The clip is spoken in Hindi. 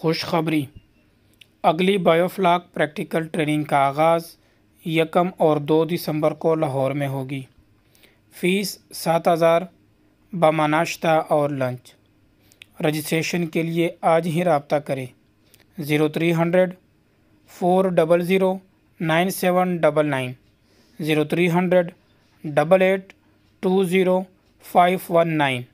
खुशखबरी अगली बायोफ्लाक प्रैक्टिकल ट्रेनिंग का आगाज़ यकम और दो दिसंबर को लाहौर में होगी फ़ीस सात हज़ार बमानाश्ता और लंच रजिस्ट्रेशन के लिए आज ही रबता करें zero three hundred four double zero nine seven double nine zero three hundred double eight two zero five one nine